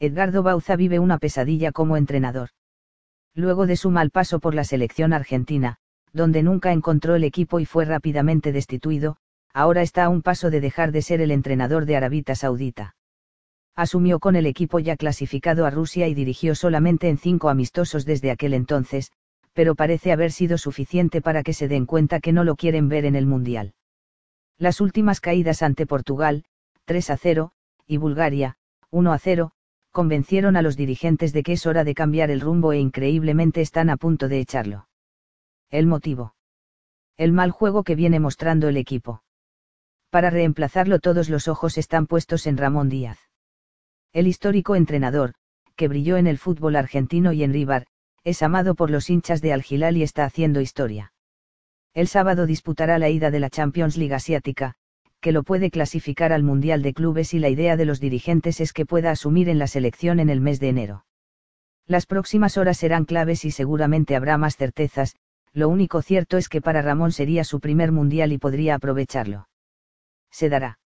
Edgardo Bauza vive una pesadilla como entrenador. Luego de su mal paso por la selección argentina, donde nunca encontró el equipo y fue rápidamente destituido, ahora está a un paso de dejar de ser el entrenador de Arabita Saudita. Asumió con el equipo ya clasificado a Rusia y dirigió solamente en cinco amistosos desde aquel entonces, pero parece haber sido suficiente para que se den cuenta que no lo quieren ver en el Mundial. Las últimas caídas ante Portugal, 3 a 0, y Bulgaria, 1 a 0, convencieron a los dirigentes de que es hora de cambiar el rumbo e increíblemente están a punto de echarlo. El motivo. El mal juego que viene mostrando el equipo. Para reemplazarlo todos los ojos están puestos en Ramón Díaz. El histórico entrenador, que brilló en el fútbol argentino y en River, es amado por los hinchas de al y está haciendo historia. El sábado disputará la ida de la Champions League Asiática, que lo puede clasificar al Mundial de Clubes y la idea de los dirigentes es que pueda asumir en la selección en el mes de enero. Las próximas horas serán claves y seguramente habrá más certezas, lo único cierto es que para Ramón sería su primer mundial y podría aprovecharlo. Se dará.